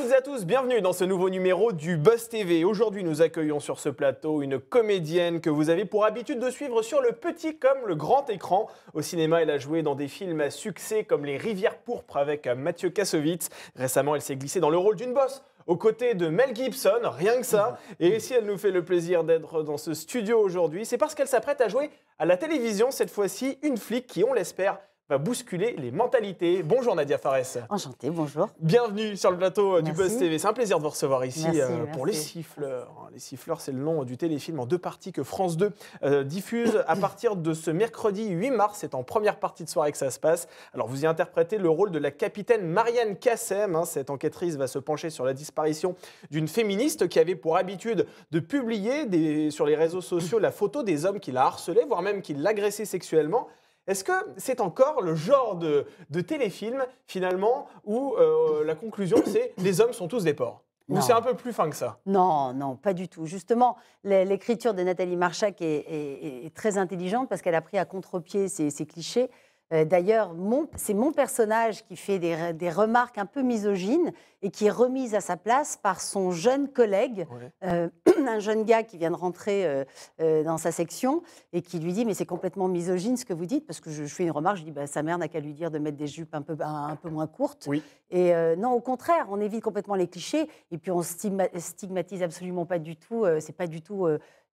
toutes et à tous, bienvenue dans ce nouveau numéro du Buzz TV. Aujourd'hui, nous accueillons sur ce plateau une comédienne que vous avez pour habitude de suivre sur le petit comme le grand écran. Au cinéma, elle a joué dans des films à succès comme Les Rivières pourpres avec Mathieu Kassovitz. Récemment, elle s'est glissée dans le rôle d'une bosse aux côtés de Mel Gibson, rien que ça. Et si elle nous fait le plaisir d'être dans ce studio aujourd'hui, c'est parce qu'elle s'apprête à jouer à la télévision, cette fois-ci, une flic qui, on l'espère, va bousculer les mentalités. Bonjour Nadia Fares. Enchantée, bonjour. Bienvenue sur le plateau euh, du Buzz TV. C'est un plaisir de vous recevoir ici euh, pour Les Siffleurs. Hein. Les Siffleurs, c'est le nom du téléfilm en deux parties que France 2 euh, diffuse à partir de ce mercredi 8 mars. C'est en première partie de soirée que ça se passe. Alors vous y interprétez le rôle de la capitaine Marianne Kassem. Hein. Cette enquêtrice va se pencher sur la disparition d'une féministe qui avait pour habitude de publier des, sur les réseaux sociaux la photo des hommes qui la harcelaient, voire même qui l'agressaient sexuellement. Est-ce que c'est encore le genre de, téléfilm, finalement, où euh, la conclusion, c'est les hommes sont tous des porcs ou c'est un peu plus fin que ça Non, non, pas du tout. Justement, l'écriture de Nathalie Marchak est, très intelligente parce qu'elle a pris à contre-pied ses ces clichés euh, d'ailleurs, c'est mon personnage qui fait des, remarques un peu misogynes et qui est remise à sa place par son jeune collègue, euh, un jeune gars qui vient de rentrer euh, dans sa section et qui lui dit Mais c'est complètement misogyne ce que vous dites, parce que je, fais une remarque, je dis bah, Sa mère n'a qu'à lui dire de mettre des jupes un peu, un, peu moins courtes. Et non, au contraire, on évite complètement les clichés et puis on stigmatise absolument pas du tout, c'est pas du tout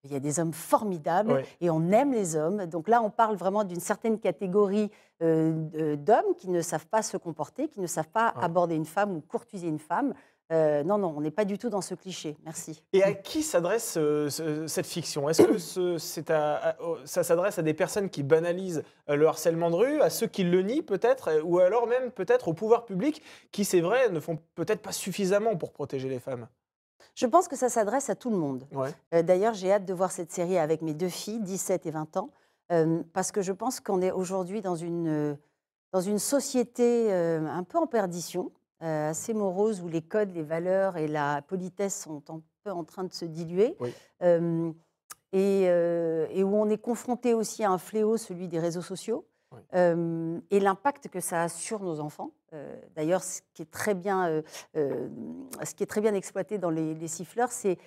il y a des hommes formidables et on aime les hommes. Donc là, on parle vraiment d'une certaine catégorie euh, d'hommes qui ne savent pas se comporter, qui ne savent pas aborder une femme ou courtiser une femme. Euh, non, non, on n'est pas du tout dans ce cliché. Merci. Et à qui s'adresse euh, cette fiction Est-ce que ça s'adresse à des personnes qui banalisent le harcèlement de rue, à ceux qui le nient peut-être, ou alors même peut-être au pouvoir public qui, c'est vrai, ne font peut-être pas suffisamment pour protéger les femmes je pense que ça s'adresse à tout le monde. Euh, d'ailleurs, j'ai hâte de voir cette série avec mes deux filles, 17 et 20 ans, euh, parce que je pense qu'on est aujourd'hui dans une, euh, dans une société un peu en perdition, assez morose, où les codes, les valeurs et la politesse sont un peu en train de se diluer. et, où on est confronté aussi à un fléau, celui des réseaux sociaux. Euh, et l'impact que ça a sur nos enfants. Euh, d'ailleurs, ce, qui est très bien, euh, ce qui est très bien exploité dans les, siffleurs, c'est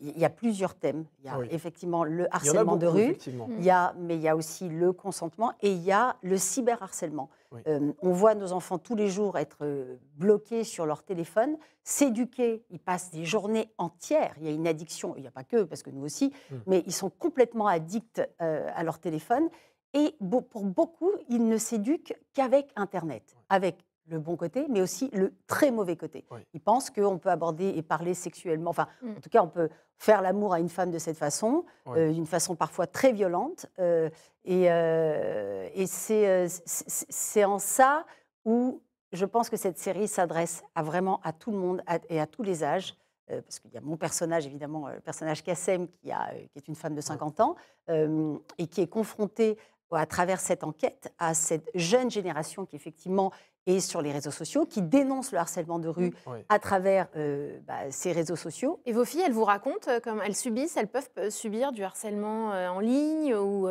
il y a plusieurs thèmes. Il y a effectivement le harcèlement de rue, il y a, mais il y a aussi le consentement et il y a le cyberharcèlement. on voit nos enfants tous les jours être bloqués sur leur téléphone, s'éduquer. Ils passent des journées entières. Il y a une addiction, il n'y a pas que, parce que nous aussi, mmh. mais ils sont complètement addicts à leur téléphone. Et pour beaucoup, ils ne s'éduquent qu'avec Internet, avec le bon côté, mais aussi le très mauvais côté. il Ils pensent qu'on peut aborder et parler sexuellement, enfin, mm. en tout cas, on peut faire l'amour à une femme de cette façon, euh, d'une façon parfois très violente. Euh, et, euh, et c'est en ça où je pense que cette série s'adresse à vraiment à tout le monde et à tous les âges. parce qu'il y a mon personnage, évidemment, le personnage Kassem, qui, a, qui est une femme de 50 ans, et qui est confrontée euh, à travers cette enquête à cette jeune génération qui effectivement est sur les réseaux sociaux, qui dénonce le harcèlement de rue mm. à travers euh, bah, ces réseaux sociaux. Et vos filles, elles vous racontent euh, comment elles subissent, elles peuvent subir du harcèlement en ligne ou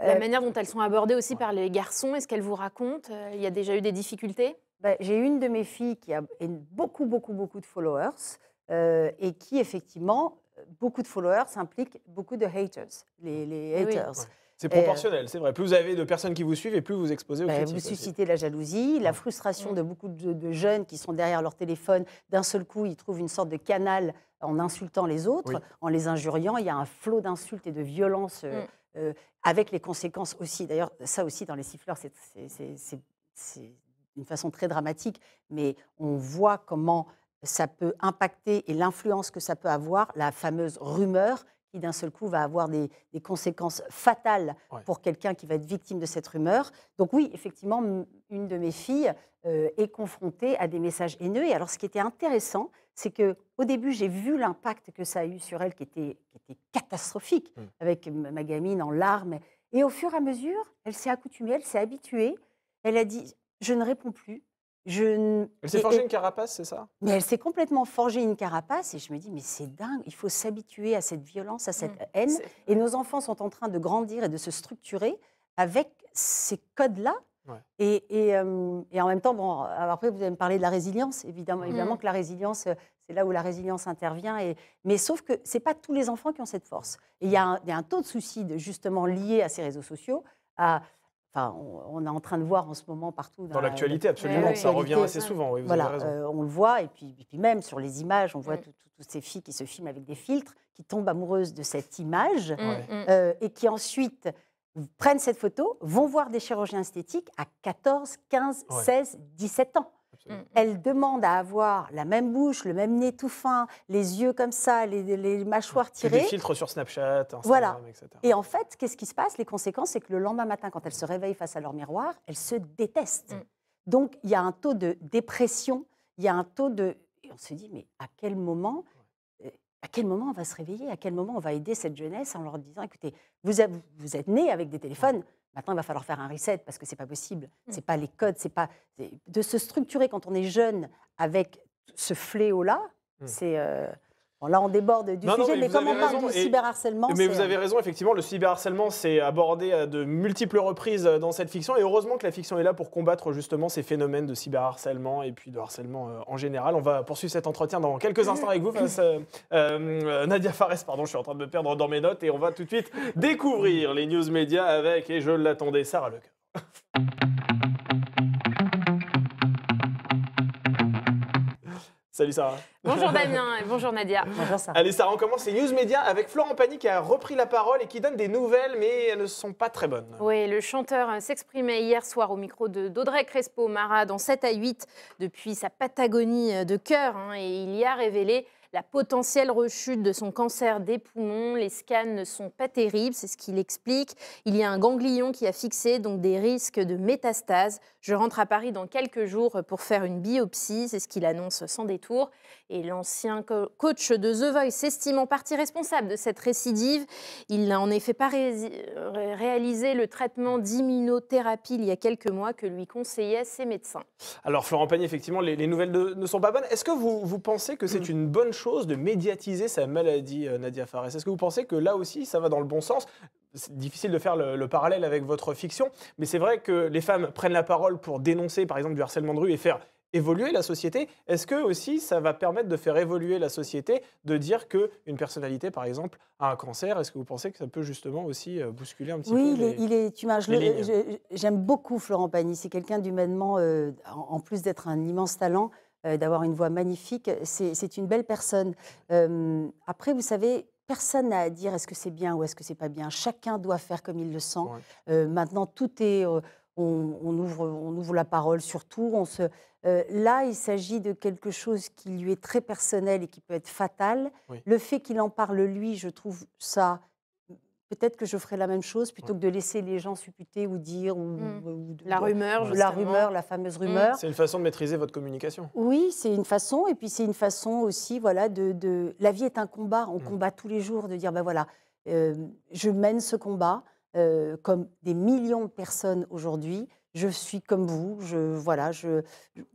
la manière dont elles sont abordées aussi par les garçons. Est-ce qu'elles vous racontent Il y a déjà eu des difficultés bah, J'ai une de mes filles qui a beaucoup, beaucoup, beaucoup de followers et qui effectivement, beaucoup de followers impliquent beaucoup de haters, les, haters. C'est euh, proportionnel, c'est vrai. Plus vous avez de personnes qui vous suivent et plus vous exposez aux bah, Vous suscitez la jalousie, la frustration de beaucoup de, jeunes qui sont derrière leur téléphone. D'un seul coup, ils trouvent une sorte de canal en insultant les autres, en les injuriant. Il y a un flot d'insultes et de violences euh, mm. euh, avec les conséquences aussi. D'ailleurs, ça aussi, dans les siffleurs, c'est d'une façon très dramatique, mais on voit comment ça peut impacter et l'influence que ça peut avoir, la fameuse rumeur qui d'un seul coup va avoir des, conséquences fatales pour quelqu'un qui va être victime de cette rumeur. Donc oui, effectivement, une de mes filles euh, est confrontée à des messages haineux. Et alors ce qui était intéressant, c'est que au début, j'ai vu l'impact que ça a eu sur elle, qui était, catastrophique, mmh. avec ma gamine en larmes. Et au fur et à mesure, elle s'est accoutumée, elle s'est habituée. Elle a dit, je ne réponds plus, elle s'est forgée une carapace, c'est ça Mais elle s'est complètement forgée une carapace et je me dis, mais c'est dingue, il faut s'habituer à cette violence, à mm. cette haine. Et nos enfants sont en train de grandir et de se structurer avec ces codes-là. Euh, et, en même temps, bon, après, vous allez me parler de la résilience, évidemment. Mm. Évidemment que la résilience, euh, c'est là où la résilience intervient. Et... Mais sauf que ce n'est pas tous les enfants qui ont cette force. Il y, a un taux de suicide justement lié à ces réseaux sociaux, à, on, est en train de voir en ce moment partout. Dans, l'actualité, absolument, ça revient assez souvent. Euh, on le voit, et puis, puis, même sur les images, on voit mm. toutes ces filles qui se filment avec des filtres, qui tombent amoureuses de cette image, mm, mm. Euh, et qui ensuite prennent cette photo, vont voir des chirurgiens esthétiques à 14, 15, 16, 17 ans. Mm, mm. Elle demande à avoir la même bouche, le même nez tout fin, les yeux comme ça, les, mâchoires tirées. Des filtres sur Snapchat, Instagram, etc. Et en fait, qu'est-ce qui se passe Les conséquences, c'est que le lendemain matin, quand elles se réveillent face à leur miroir, elles se détestent. Mm. Donc, il y a un taux de dépression, il y a un taux de... Et on se dit, mais à quel moment euh, à quel moment on va se réveiller À quel moment on va aider cette jeunesse en leur disant, écoutez, vous, vous êtes nés avec des téléphones, Maintenant, il va falloir faire un reset parce que c'est pas possible. Mmh. C'est pas les codes, c'est pas de se structurer quand on est jeune avec ce fléau-là. Mmh. C'est euh, là, on déborde du sujet, mais, comme on parle du cyberharcèlement. Mais vous euh, avez raison, effectivement, le cyberharcèlement, c'est abordé à euh, de multiples reprises euh, dans cette fiction. Et heureusement que la fiction est là pour combattre justement ces phénomènes de cyberharcèlement et puis de harcèlement en général. On va poursuivre cet entretien dans quelques instants avec vous, Nadia Fares. Pardon, je suis en train de me perdre dans mes notes. Et on va tout de suite découvrir les news médias avec, et je l'attendais, Sarah Lecoeur. Salut Sarah. Bonjour Damien et bonjour Nadia. Bonjour Sarah. Allez Sarah, on commence les News media avec Florent Pagny qui a repris la parole et qui donne des nouvelles mais elles ne sont pas très bonnes. Oui, le chanteur euh, s'exprimait hier soir au micro de d'Audrey Crespo Mara dans 7 à 8 depuis sa Patagonie euh, de cœur hein, et il y a révélé la potentielle rechute de son cancer des poumons. Les scans ne sont pas terribles, c'est ce qu'il explique. Il y a un ganglion qui a fixé, donc des risques de métastase. Je rentre à Paris dans quelques jours pour faire une biopsie, c'est ce qu'il annonce sans détour. Et l'ancien coach de The Voice s'estime en partie responsable de cette récidive. Il n'a en effet pas réalisé le traitement d'immunothérapie il y a quelques mois que lui conseillaient ses médecins. Alors Florent Pagny, effectivement, les, nouvelles ne sont pas bonnes. Est-ce que vous, pensez que c'est mm. une bonne chose de médiatiser sa maladie, euh, Nadia Fares. Est-ce que vous pensez que là aussi, ça va dans le bon sens c'est difficile de faire le, parallèle avec votre fiction, mais c'est vrai que les femmes prennent la parole pour dénoncer, par exemple, du harcèlement de rue et faire évoluer la société. Est-ce que aussi ça va permettre de faire évoluer la société, de dire que une personnalité, par exemple, a un cancer Est-ce que vous pensez que ça peut justement aussi euh, bousculer un petit peu Oui, il, est. Tu J'aime beaucoup Florent Pagny. C'est quelqu'un d'humainement, euh, en plus d'être un immense talent, euh, d'avoir une voix magnifique. C'est une belle personne. Euh, après, vous savez, personne n'a à dire est-ce que c'est bien ou est-ce que c'est pas bien. Chacun doit faire comme il le sent. Euh, maintenant, tout est. on, ouvre, on ouvre la parole sur tout. On là, il s'agit de quelque chose qui lui est très personnel et qui peut être fatal. Le fait qu'il en parle, lui, je trouve ça peut-être que je ferais la même chose plutôt que de laisser les gens supputer ou dire ou, mm. la rumeur, justement. la rumeur, la fameuse rumeur. Mm. C'est une façon de maîtriser votre communication. Oui, c'est une façon, et puis c'est une façon aussi, voilà, de, de, la vie est un combat, on mm. combat tous les jours, de dire ben voilà, euh, je mène ce combat euh, comme des millions de personnes aujourd'hui. Je suis comme vous, je voilà, je,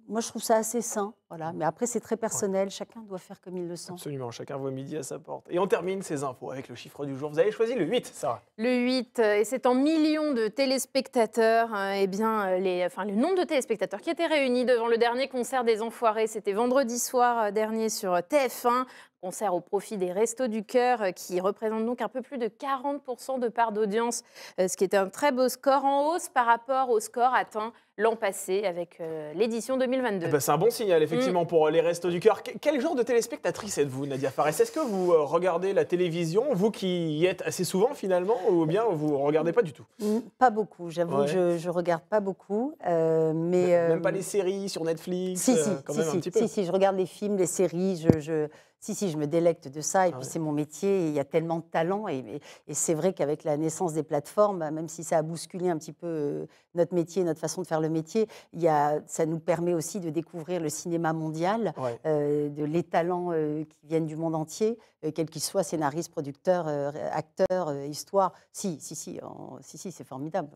moi, je trouve ça assez sain. Voilà. Mmh. Mais après, c'est très personnel. Chacun doit faire comme il le sent. Absolument. Chacun voit midi à sa porte. Et on termine ces infos avec le chiffre du jour. Vous avez choisi le 8, Sarah. Le 8. Euh, et c'est en millions de téléspectateurs. Hein, eh bien, euh, les, enfin, le nombre de téléspectateurs qui étaient réunis devant le dernier concert des Enfoirés, c'était vendredi soir euh, dernier sur TF1 concert au profit des Restos du Cœur, qui représente donc un peu plus de 40% de part d'audience, ce qui est un très beau score en hausse par rapport au score atteint l'an passé avec euh, l'édition 2022. Eh ben, c'est un bon signal, effectivement, mm. pour euh, les Restos du Cœur. Quel genre de téléspectatrice êtes-vous, Nadia Fares Est-ce que vous euh, regardez la télévision, vous qui y êtes assez souvent, finalement, ou bien vous ne regardez pas du tout mm, Pas beaucoup, j'avoue que je ne regarde pas beaucoup. mais, Même pas les séries sur Netflix Si, si, si, si, si, si, je regarde les films, les séries, je... Si, si, je me délecte de ça, et ah puis c'est mon métier, il y a tellement de talents et, c'est vrai qu'avec la naissance des plateformes, bah, même si ça a bousculé un petit peu euh, notre métier, notre façon de faire le métier, il y ça nous permet aussi de découvrir le cinéma mondial, euh, de les talents euh, qui viennent du monde entier, quels qu'ils soient, scénaristes, producteurs, acteurs, histoire. Si, si, si, si, si c'est formidable,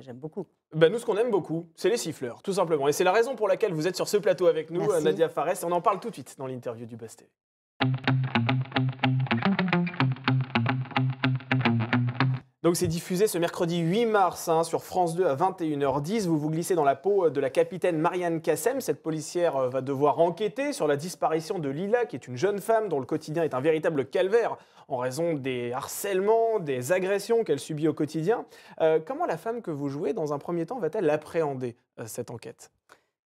j'aime beaucoup. Ben, nous, ce qu'on aime beaucoup, c'est les siffleurs, tout simplement. Et c'est la raison pour laquelle vous êtes sur ce plateau avec nous, Nadia Fares, on en parle tout de suite dans l'interview du Bastet. Donc c'est diffusé ce mercredi 8 mars hein, sur France 2 à 21h10. Vous vous glissez dans la peau de la capitaine Marianne Kassem. Cette policière euh, va devoir enquêter sur la disparition de Lila, qui est une jeune femme dont le quotidien est un véritable calvaire en raison des harcèlements, des agressions qu'elle subit au quotidien. Euh, comment la femme que vous jouez, dans un premier temps, va-t-elle appréhender euh, cette enquête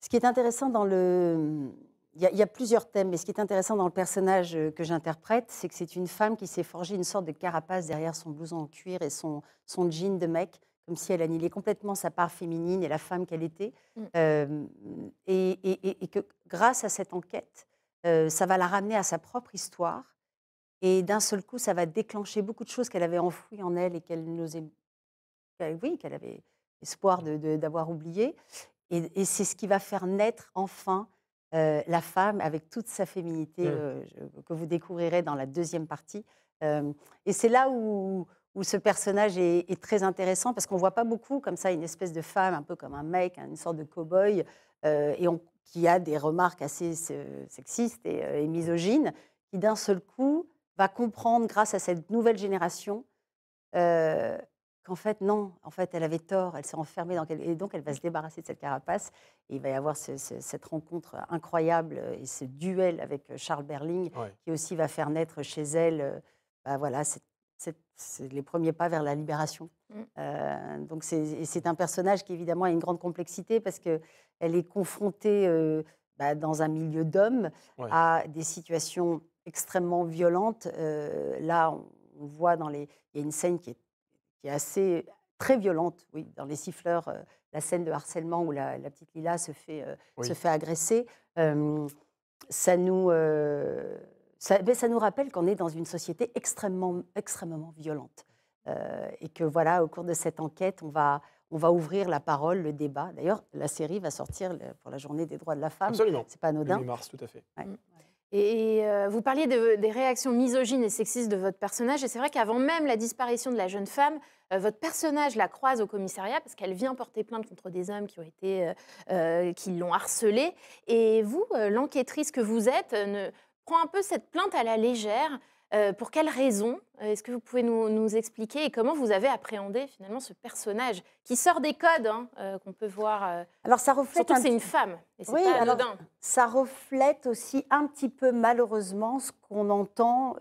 Ce qui est intéressant dans le, il y, a plusieurs thèmes, mais ce qui est intéressant dans le personnage euh, que j'interprète, c'est que c'est une femme qui s'est forgée une sorte de carapace derrière son blouson en cuir et son, jean de mec, comme si elle annihilait complètement sa part féminine et la femme qu'elle était. Mm. Euh, et, que grâce à cette enquête, euh, ça va la ramener à sa propre histoire. Et d'un seul coup, ça va déclencher beaucoup de choses qu'elle avait enfouies en elle et qu'elle n'osait. Oui, qu'elle avait espoir d'avoir oublié. et c'est ce qui va faire naître enfin euh, la femme avec toute sa féminité mmh. euh, que vous découvrirez dans la deuxième partie. Euh, et c'est là où, ce personnage est, très intéressant parce qu'on ne voit pas beaucoup comme ça une espèce de femme, un peu comme un mec, hein, une sorte de cow-boy, et qui a des remarques assez sexistes et, et misogynes, qui d'un seul coup va comprendre grâce à cette nouvelle génération en fait, non, en fait, elle avait tort, elle s'est enfermée dans et donc elle va se débarrasser de cette carapace. Et il va y avoir cette rencontre incroyable et ce duel avec euh, Charles Berling, qui aussi va faire naître chez elle, euh, bah, voilà, les premiers pas vers la libération. Mm. Euh, donc c'est un personnage qui évidemment a une grande complexité parce que elle est confrontée bah, dans un milieu d'hommes à des situations extrêmement violentes. là, on, voit dans les, il y a une scène qui est qui est assez très violente, oui, dans les siffleurs, la scène de harcèlement où la, petite Lila se fait, se fait agresser, ça, nous, ça, ça nous rappelle qu'on est dans une société extrêmement, extrêmement violente. et que voilà, au cours de cette enquête, on va, on va ouvrir la parole, le débat. D'ailleurs, la série va sortir pour la journée des droits de la femme. Absolument. C'est pas anodin. mars, tout à fait. Mmh. Et euh, vous parliez des réactions misogynes et sexistes de votre personnage, et c'est vrai qu'avant même la disparition de la jeune femme, euh, votre personnage la croise au commissariat parce qu'elle vient porter plainte contre des hommes qui euh, qui l'ont harcelée. Et vous, l'enquêtrice que vous êtes, ne, prend un peu cette plainte à la légère. Euh, pour quelles raisons euh, Est-ce que vous pouvez nous, expliquer et comment vous avez appréhendé finalement ce personnage qui sort des codes hein, euh, qu'on peut voir Alors ça reflète surtout c'est une femme et c'est oui, pas anodin. ça reflète aussi un petit peu malheureusement ce qu'on entend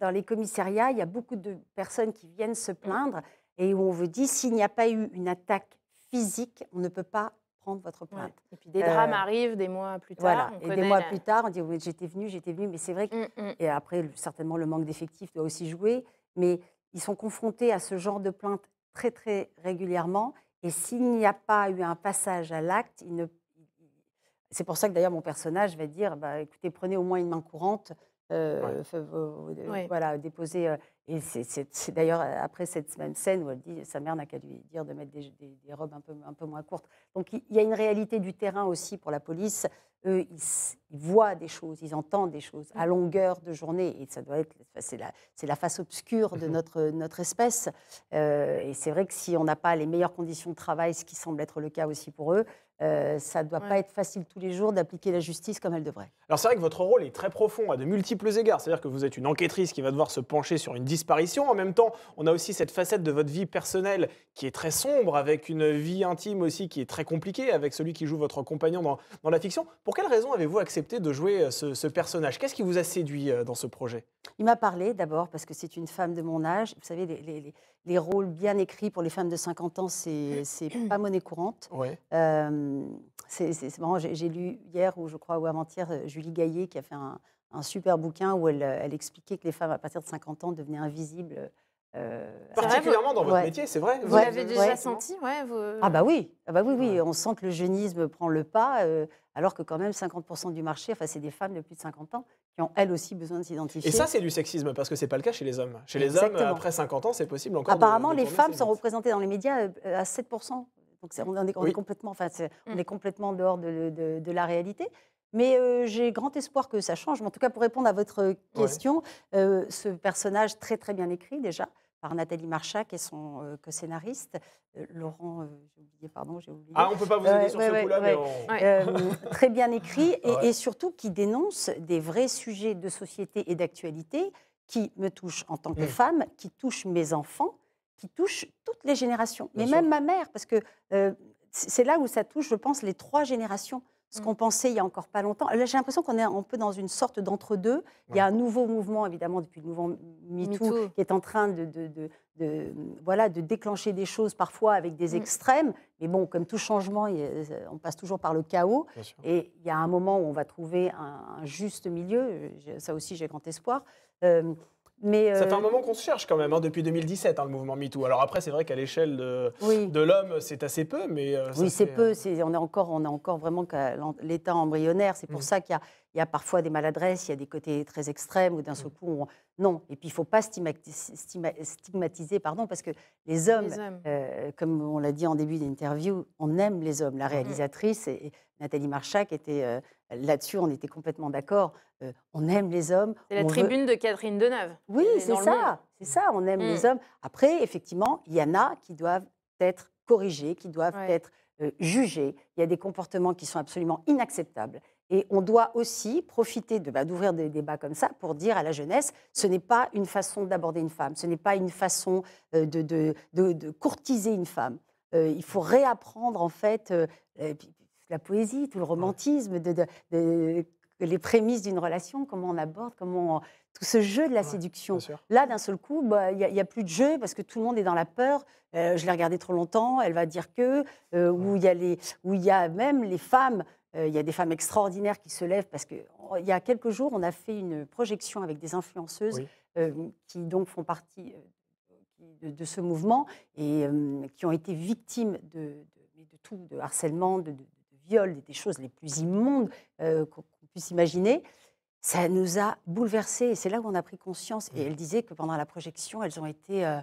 dans les commissariats. Il y a beaucoup de personnes qui viennent se mmh. plaindre et où on vous dit s'il n'y a pas eu une attaque physique, on ne peut pas prendre votre plainte. Et puis des drames euh, arrivent des mois plus tard. Voilà. et des mois plus tard, on dit j'étais venu, j'étais venu, mais c'est vrai que mmh, mmh. et après certainement le manque d'effectifs doit aussi jouer, mais ils sont confrontés à ce genre de plainte très très régulièrement. Et s'il n'y a pas eu un passage à l'acte, ne... c'est pour ça que d'ailleurs mon personnage va dire bah, écoutez, prenez au moins une main courante, euh, voilà, déposez. Euh, et c'est d'ailleurs euh, après cette même scène où elle dit sa mère n'a qu'à lui dire de mettre des, robes un peu, un peu moins courtes. Donc il y a une réalité du terrain aussi pour la police. Eux, ils, voient des choses, ils entendent des choses à longueur de journée. Et ça doit être, c'est la, face obscure de mhm. notre, notre espèce. Euh, et c'est vrai que si on n'a pas les meilleures conditions de travail, ce qui semble être le cas aussi pour eux, euh, ça ne doit pas être facile tous les jours d'appliquer la justice comme elle devrait. Alors c'est vrai que votre rôle est très profond à de multiples égards. C'est-à-dire que vous êtes une enquêtrice qui va devoir se pencher sur une disparition. En même temps, on a aussi cette facette de votre vie personnelle qui est très sombre, avec une vie intime aussi qui est très compliquée, avec celui qui joue votre compagnon dans, la fiction. Pour quelle raison avez-vous accepté de jouer euh, ce, personnage Qu'est-ce qui vous a séduit euh, dans ce projet Il m'a parlé d'abord parce que c'est une femme de mon âge. Vous savez, les, les rôles bien écrits pour les femmes de 50 ans, c'est pas monnaie courante. Euh, c'est marrant, j'ai lu hier ou je crois ou avant-hier euh, Julie Gaillet qui a fait un, super bouquin où euh, elle, expliquait que les femmes à partir de 50 ans devenaient invisibles. Euh, Particulièrement dans votre métier, c'est vrai. Vous, l'avez déjà senti, ouais. Ah bah oui, ah bah oui, oui. On sent que le jeunisme prend le pas, alors que quand même 50% du marché, enfin c'est des femmes de plus de 50 ans qui ont elles aussi besoin de s'identifier. Et ça, c'est du sexisme, parce que ce n'est pas le cas chez les hommes. Chez les hommes, après 50 ans, c'est possible encore. Apparemment, de, les femmes sont représentées dans les médias euh, à 7%. Donc on, est, complètement, enfin, on mm. est complètement dehors de, la réalité. Mais euh, j'ai grand espoir que ça change. Mais en tout cas, pour répondre à votre question, euh, ce personnage très très bien écrit déjà, par Nathalie Marchat, qui est son euh, co-scénariste. Euh, Laurent, euh, j'ai oublié, pardon, j'ai oublié. Ah, on ne peut pas vous aider sur ce coup-là, mais Très bien écrit et, surtout qui dénonce des vrais sujets de société et d'actualité qui me touchent en tant que mmh. femme, qui touchent mes enfants, qui touchent toutes les générations, mais même ma mère, parce que c'est là où ça touche, je pense, les trois générations ce mm. qu'on pensait il n'y a encore pas longtemps. Là, j'ai l'impression qu'on est un peu dans une sorte d'entre-deux. Il y a un nouveau mouvement, évidemment, depuis le mouvement MeToo, qui est en train de, voilà, de déclencher des choses parfois avec des mm. extrêmes. Mais bon, comme tout changement, euh, on passe toujours par le chaos. Et il y a un moment où on va trouver un, juste milieu. Ça aussi, j'ai grand espoir. Euh, c'est un euh, moment qu'on se cherche quand même, hein, depuis 2017, hein, le mouvement MeToo. Alors après, c'est vrai qu'à l'échelle de, l'homme, c'est assez peu, mais... Euh, oui, c'est peu. Euh, on, est encore, on est encore vraiment qu'à l'état embryonnaire. C'est pour mm. ça qu'il y, a, parfois des maladresses, il y a des côtés très extrêmes, ou d'un mm. seul coup, Non. Et puis, il ne faut pas stigmatiser, pardon, parce que les hommes, comme on l'a dit en début d'interview, on aime les hommes. La mm. réalisatrice, Nathalie Marchak, était là-dessus, on était complètement d'accord. on aime les hommes. C'est la tribune de Catherine Deneuve. Oui, c'est ça. C'est mmh. ça, on aime les mmh. hommes. Après, effectivement, il y en a qui doivent être corrigés, qui doivent être jugés. Il y a des comportements qui sont absolument inacceptables. Et on doit aussi profiter de, bah, d'ouvrir des débats comme ça pour dire à la jeunesse, ce n'est pas une façon d'aborder une femme, ce n'est pas une façon de, courtiser une femme. il faut réapprendre en fait, la poésie, tout le romantisme, les prémices d'une relation, comment on aborde, comment tout ce jeu de la séduction. Là, d'un seul coup, bah, il n'y a, plus de jeu parce que tout le monde est dans la peur. Euh, je l'ai regardée trop longtemps, elle va dire que. Euh, où il y a les, où il même les femmes. Euh, il y a des femmes extraordinaires qui se lèvent parce que oh, il y a quelques jours, on a fait une projection avec des influenceuses qui donc font partie de, ce mouvement et qui ont été victimes de, de tout, de harcèlement, de, des choses les plus immondes euh, qu'on puisse imaginer, ça nous a bouleversés. Et c'est là où on a pris conscience. Et mmh. elle disait que pendant la projection, elles ont été, euh,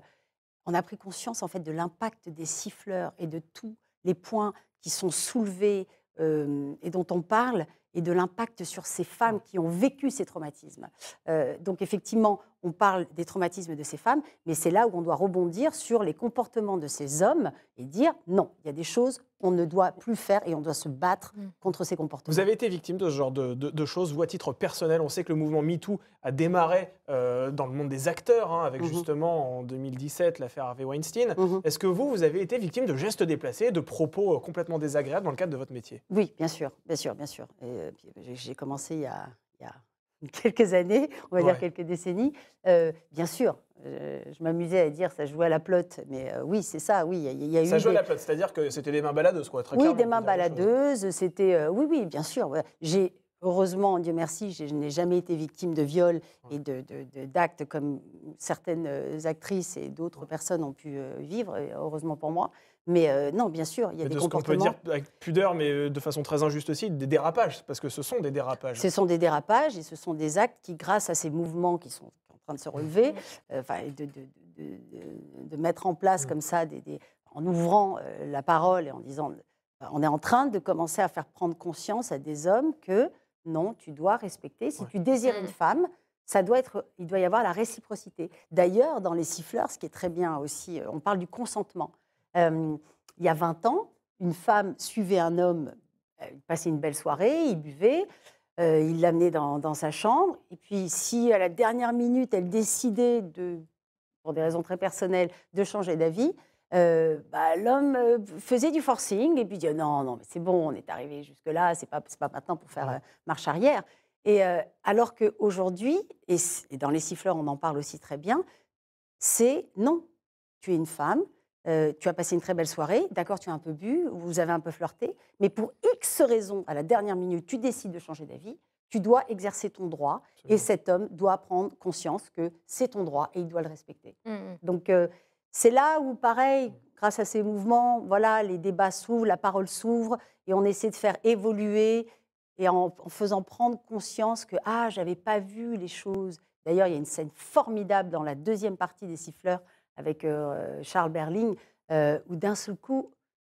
on a pris conscience en fait de l'impact des siffleurs et de tous les points qui sont soulevés euh, et dont on parle et de l'impact sur ces femmes qui ont vécu ces traumatismes. Euh, donc effectivement, on parle des traumatismes de ces femmes, mais c'est là où on doit rebondir sur les comportements de ces hommes et dire non, il y a des choses qu'on ne doit plus faire et on doit se battre mm. contre ces comportements. Vous avez été victime de ce genre de, choses, vous à titre personnel, on sait que le mouvement MeToo a démarré euh, dans le monde des acteurs, hein, avec mm-hmm. justement en 2017 l'affaire Harvey Weinstein. Mm-hmm. Est-ce que vous, vous avez été victime de gestes déplacés, de propos euh, complètement désagréables dans le cadre de votre métier Oui, bien sûr, bien sûr, bien sûr. Et euh, bah, j'ai commencé il y, a, quelques années, on va dire quelques décennies. Euh, bien sûr, euh, je m'amusais à dire ça jouait à la plotte, mais oui, c'est ça, oui. Il y, y a, ça jouait à la plotte, c'est-à-dire que c'était des mains baladeuses, quoi, Oui, des mains baladeuses, c'était. oui, oui, bien sûr. J'ai. Heureusement, Dieu merci, je n'ai jamais été victime de viols et d'actes de, comme certaines actrices et d'autres personnes ont pu vivre, heureusement pour moi. Mais euh, non, bien sûr, il y a des des de Ce qu'on peut dire avec pudeur, mais euh, de façon très injuste aussi, des dérapages, parce que ce sont des dérapages. Ce sont des dérapages et ce sont des actes qui, grâce à ces mouvements qui sont en train de se relever, euh, de, mettre en place mm. comme ça, en ouvrant la parole et en disant, on est en train de commencer à faire prendre conscience à des hommes que non, tu dois respecter. Si tu désires une mm. femme, ça doit être, il doit y avoir la réciprocité. D'ailleurs, dans les siffleurs, ce qui est très bien aussi, on parle du consentement il y a 20 ans, une femme suivait un homme, euh, il passait une belle soirée, il buvait, euh, il l'amenait dans, dans, sa chambre, et puis si à la dernière minute, elle décidait, de, pour des raisons très personnelles, de changer d'avis, euh, bah, l'homme faisait du forcing et puis dit non, non, mais c'est bon, on est arrivé jusque-là, c'est pas, pas maintenant pour faire marche arrière. Et alors qu'aujourd'hui, et, et dans Les Siffleurs, on en parle aussi très bien, c'est non, tu es une femme, euh, tu as passé une très belle soirée, d'accord, tu as un peu bu, vous avez un peu flirté, mais pour X raison, à la dernière minute, tu décides de changer d'avis, tu dois exercer ton droit et cet homme doit prendre conscience que c'est ton droit et il doit le respecter. Mm, mm. Donc euh, c'est là où, pareil, grâce à ces mouvements, voilà, les débats s'ouvrent, la parole s'ouvre et on essaie de faire évoluer et en, faisant prendre conscience que ah, j'avais pas vu les choses. D'ailleurs, il y a une scène formidable dans la deuxième partie des Siffleurs avec Charles Berling, où d'un seul coup,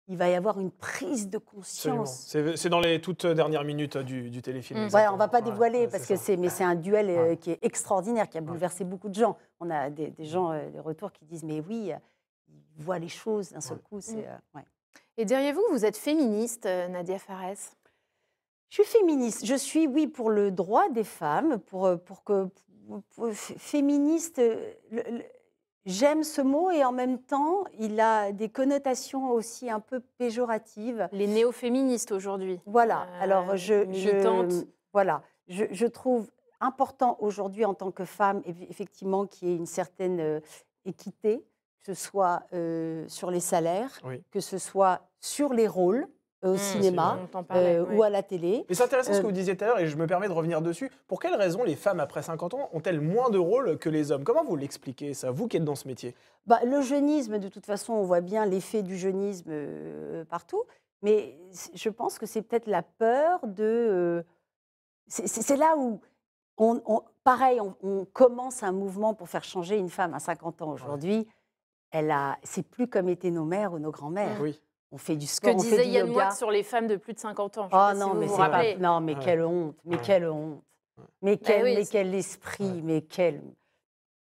il va y avoir une prise de conscience. C'est dans les toutes dernières minutes du, téléfilm. Mmh. on ne va pas dévoiler, parce que c'est, mais c'est un duel qui est extraordinaire, qui a bouleversé beaucoup de gens. On a des, mmh. gens de retour qui disent, mais oui, ils voient les choses d'un seul coup. Mmh. Et diriez-vous, vous êtes féministe, Nadia Fares je suis féministe. Je suis, oui, pour le droit des femmes, pour, pour que. féministe. le, J'aime ce mot et en même temps, il a des connotations aussi un peu péjoratives. Les néo-féministes aujourd'hui. Voilà. Euh, Alors, je, je voilà, je, trouve important aujourd'hui en tant que femme, effectivement, qu'il y ait une certaine euh, équité, que ce soit euh, sur les salaires, que ce soit sur les rôles. Euh, au mmh, cinéma euh, ou à la télé. Mais c'est intéressant ce que vous euh, disiez tout à l'heure et je me permets de revenir dessus. Pour quelles raisons les femmes après 50 ans ont-elles moins de rôle que les hommes Comment vous l'expliquez ça, vous qui êtes dans ce métier bah, Le jeunisme, de toute façon, on voit bien l'effet du jeunisme partout. Mais je pense que c'est peut-être la peur de... c'est là où... On, pareil, on, commence un mouvement pour faire changer une femme à 50 ans aujourd'hui. Elle a, c'est plus comme étaient nos mères ou nos grands-mères. Oui on fait du sport. Que disait Yann sur les femmes de plus de 50 ans. oh non, mais pas, non, mais quelle honte, mais quelle honte. Mais bah quel, mais quel esprit, mais quel.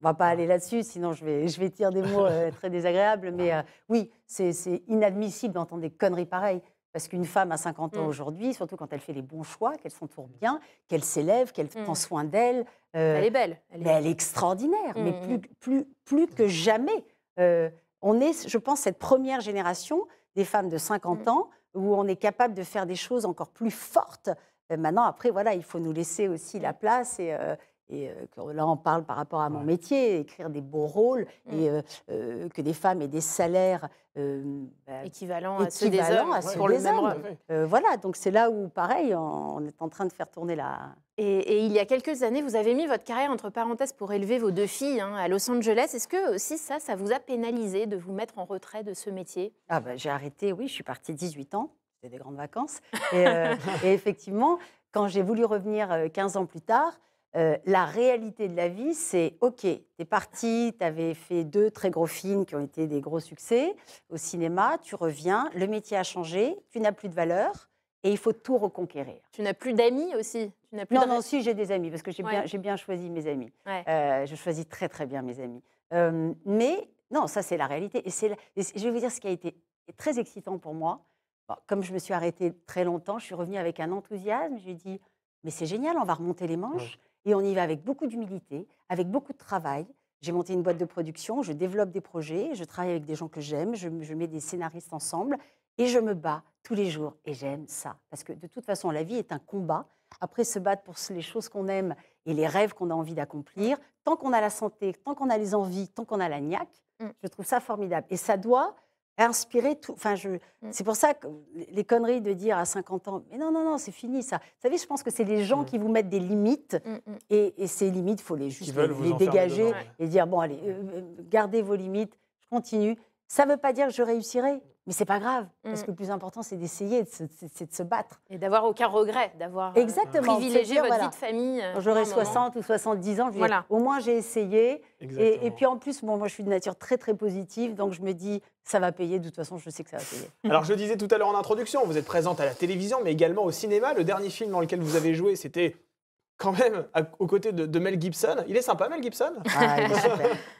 On va pas aller là-dessus, sinon je vais, je vais dire des mots euh, très désagréables. Mais euh, oui, c'est inadmissible d'entendre des conneries pareilles. Parce qu'une femme à 50 ans mm. aujourd'hui, surtout quand elle fait les bons choix, qu'elle s'entoure bien, qu'elle s'élève, qu'elle mm. prend soin d'elle. Euh, elle est belle. Elle est, mais elle est extraordinaire. Mais mm, plus, plus, plus que jamais, on est, je pense, cette première génération des femmes de 50 mm. ans, où on est capable de faire des choses encore plus fortes. Maintenant, après, voilà, il faut nous laisser aussi la mm. place et, euh, et euh, là on parle par rapport à mon métier, écrire des beaux rôles mm. et euh, euh, que des femmes aient des salaires bah, équivalents à ceux des hommes. voilà, donc c'est là où pareil, on, est en train de faire tourner la. Et, il y a quelques années, vous avez mis votre carrière entre parenthèses pour élever vos deux filles hein, à Los Angeles. Est-ce que aussi ça, ça vous a pénalisé de vous mettre en retrait de ce métier Ah ben, j'ai arrêté, oui, je suis partie 18 ans. C'était des grandes vacances. Et, et effectivement, quand j'ai voulu revenir 15 ans plus tard, euh, la réalité de la vie, c'est OK, tu es parti, avais fait deux très gros films qui ont été des gros succès au cinéma, tu reviens, le métier a changé, tu n'as plus de valeur et il faut tout reconquérir. Tu n'as plus d'amis aussi tu plus Non, non, si j'ai des amis parce que j'ai bien, choisi mes amis. Euh, je choisis très très bien mes amis. Euh, mais non, ça c'est la réalité. Et, je vais vous dire ce qui a été très excitant pour moi. comme je me suis arrêtée très longtemps, je suis revenue avec un enthousiasme. J'ai dit, mais c'est génial, on va remonter les manches. Et on y va avec beaucoup d'humilité, avec beaucoup de travail. J'ai monté une boîte de production, je développe des projets, je travaille avec des gens que j'aime, je, mets des scénaristes ensemble et je me bats tous les jours. Et j'aime ça. Parce que de toute façon, la vie est un combat. Après se battre pour les choses qu'on aime et les rêves qu'on a envie d'accomplir, tant qu'on a la santé, tant qu'on a les envies, tant qu'on a la niaque, mmh. je trouve ça formidable. Et ça doit, inspiré tout. Enfin, je... Mm. C'est pour ça que les conneries de dire à 50 ans, mais non, non, non, c'est fini ça. Vous savez, je pense que c'est les gens mm. qui vous mettent des limites mm, et, ces limites, il faut les juste les, dégager et dire, bon, allez, euh, euh, gardez vos limites, je continue. Ça ne veut pas dire que je réussirai. Mais c'est pas grave, mm. parce que le plus important, c'est d'essayer, c'est de, se battre. Et d'avoir aucun regret, d'avoir euh, privilégié votre petite de famille. Euh, quand j'aurai 60 ou 70 ans, au moins j'ai essayé. Et, puis en plus, moi je suis de nature très très positive, donc je me dis, ça va payer, de toute façon je sais que ça va payer. Alors je disais tout à l'heure en introduction, vous êtes présente à la télévision, mais également au cinéma. Le dernier film dans lequel vous avez joué, c'était quand même aux côtés de, Mel Gibson. Il est sympa, Mel Gibson ah,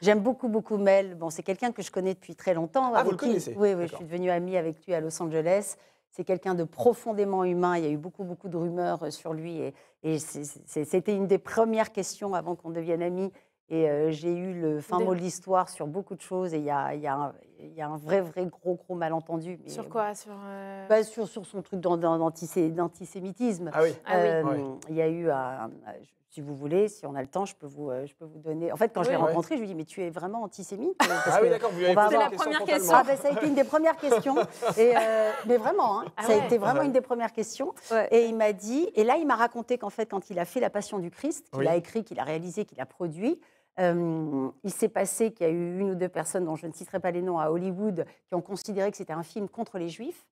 J'aime beaucoup, beaucoup Mel. Bon, c'est quelqu'un que je connais depuis très longtemps. Ah, vous le connaissez Oui, je suis devenue amie avec lui à Los Angeles. C'est quelqu'un de profondément humain. Il y a eu beaucoup, beaucoup de rumeurs euh, sur lui. Et, et c'était une des premières questions avant qu'on devienne amis. Et euh, j'ai eu le fin mot de l'histoire sur beaucoup de choses. Et il y a, un vrai, vrai gros, gros malentendu. sur quoi sur, euh bah, sur, sur, son truc d'antisémitisme. Ah oui. Ah euh, il y a eu Si vous voulez, si on a le temps, je peux vous, je peux vous donner. En fait, quand je l'ai rencontré, je lui ai dit Mais tu es vraiment antisémite Ah oui, d'accord, la première question. Ah, bah, ça a été une des premières questions. mais vraiment, hein, ah ça a été vraiment une des premières questions. Et il m'a dit Et là, il m'a raconté qu'en fait, quand il a fait La Passion du Christ, qu'il a écrit, qu'il a réalisé, qu'il a produit, euh, il s'est passé qu'il y a eu une ou deux personnes, dont je ne citerai pas les noms, à Hollywood, qui ont considéré que c'était un film contre les juifs.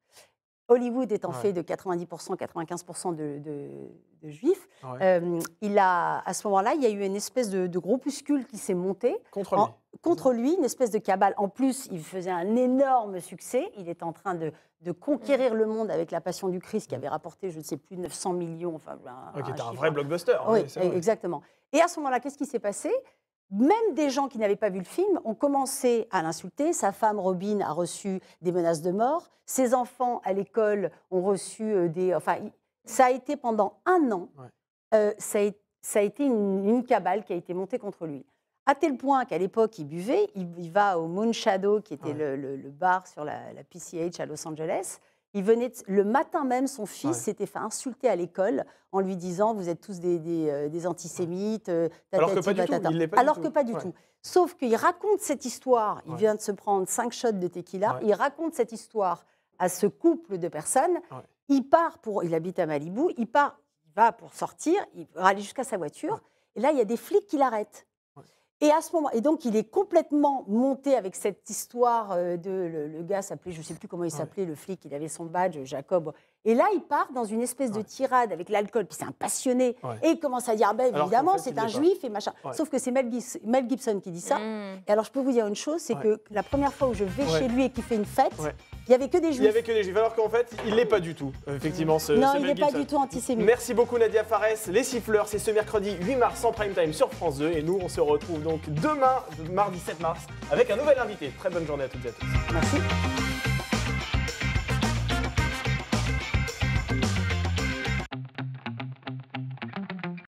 Hollywood étant fait de 90%, 95% de, juifs, euh, il a, à ce moment-là, il y a eu une espèce de, de groupuscule qui s'est monté. Contre mhm. lui. une espèce de cabale. En plus, il faisait un énorme succès. Il est en train de, conquérir mhm. le monde avec la Passion du Christ, qui mhm. avait rapporté, je ne sais plus, 900 millions. Enfin, un, un, vrai blockbuster. Hein, oui, exactement. Et à ce moment-là, qu'est-ce qui s'est passé même des gens qui n'avaient pas vu le film ont commencé à l'insulter. Sa femme, Robin, a reçu des menaces de mort. Ses enfants à l'école ont reçu euh, des... Enfin, ça a été pendant un an. Euh, ça, a, été une, cabale qui a été montée contre lui. À tel point qu'à l'époque, il buvait. Il, va au Moon Shadow, qui était le, bar sur la PCH à Los Angeles. Il venait le matin même, son fils s'était fait insulter à l'école en lui disant Vous êtes tous des, euh, antisémites. Euh, Alors que pas du tout. Alors que pas du tout. Sauf qu'il raconte cette histoire. Il vient de se prendre cinq shots de tequila. Il raconte cette histoire à ce couple de personnes. Il part pour. Il habite à Malibu. Il part. Il va pour sortir. Il va aller jusqu'à sa voiture. Et là, il y a des flics qui l'arrêtent. Et à ce moment, et donc il est complètement monté avec cette histoire euh, de le, gars s'appelait, je ne sais plus comment il s'appelait, le flic, il avait son badge, Jacob. Et là, il part dans une espèce de tirade avec l'alcool, puis c'est un passionné, et il commence à dire, ah ben, évidemment, c'est un juif et machin. Sauf que c'est Mel, Gibson qui dit ça. Mm. Et alors, je peux vous dire une chose, c'est que la première fois où je vais chez lui et qu'il fait une fête, il n'y avait que des juifs. Il n'y avait que des juifs, alors qu'en fait, il n'est pas du tout, euh, effectivement, ce Non, il n'est pas du tout antisémite. Merci beaucoup, Nadia Fares. Les siffleurs, c'est ce mercredi 8 mars en prime time sur France 2. Et nous, on se retrouve donc demain, mardi 7 mars, avec un nouvel invité. Très bonne journée à toutes et à tous. Merci.